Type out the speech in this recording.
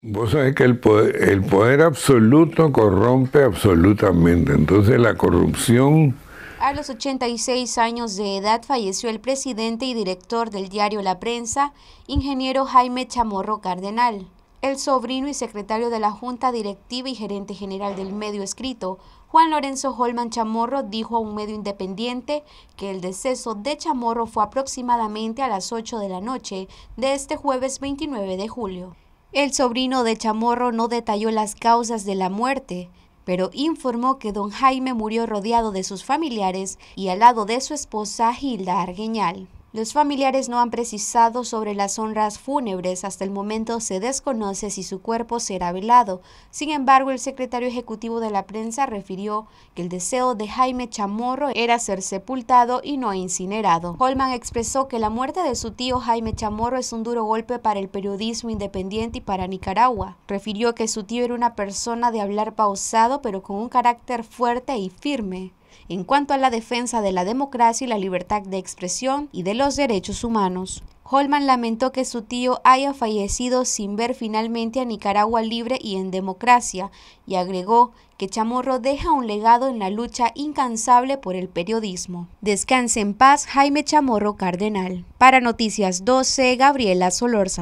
Vos sabés que el poder, el poder absoluto corrompe absolutamente, entonces la corrupción... A los 86 años de edad falleció el presidente y director del diario La Prensa, ingeniero Jaime Chamorro Cardenal, el sobrino y secretario de la Junta Directiva y gerente general del medio escrito. Juan Lorenzo Holman Chamorro dijo a un medio independiente que el deceso de Chamorro fue aproximadamente a las 8 de la noche de este jueves 29 de julio. El sobrino de Chamorro no detalló las causas de la muerte, pero informó que don Jaime murió rodeado de sus familiares y al lado de su esposa Gilda Argueñal. Los familiares no han precisado sobre las honras fúnebres, hasta el momento se desconoce si su cuerpo será velado. Sin embargo, el secretario ejecutivo de la prensa refirió que el deseo de Jaime Chamorro era ser sepultado y no incinerado. Holman expresó que la muerte de su tío Jaime Chamorro es un duro golpe para el periodismo independiente y para Nicaragua. Refirió que su tío era una persona de hablar pausado pero con un carácter fuerte y firme en cuanto a la defensa de la democracia y la libertad de expresión y de los derechos humanos. Holman lamentó que su tío haya fallecido sin ver finalmente a Nicaragua libre y en democracia, y agregó que Chamorro deja un legado en la lucha incansable por el periodismo. Descanse en paz Jaime Chamorro Cardenal. Para Noticias 12, Gabriela Solórzano.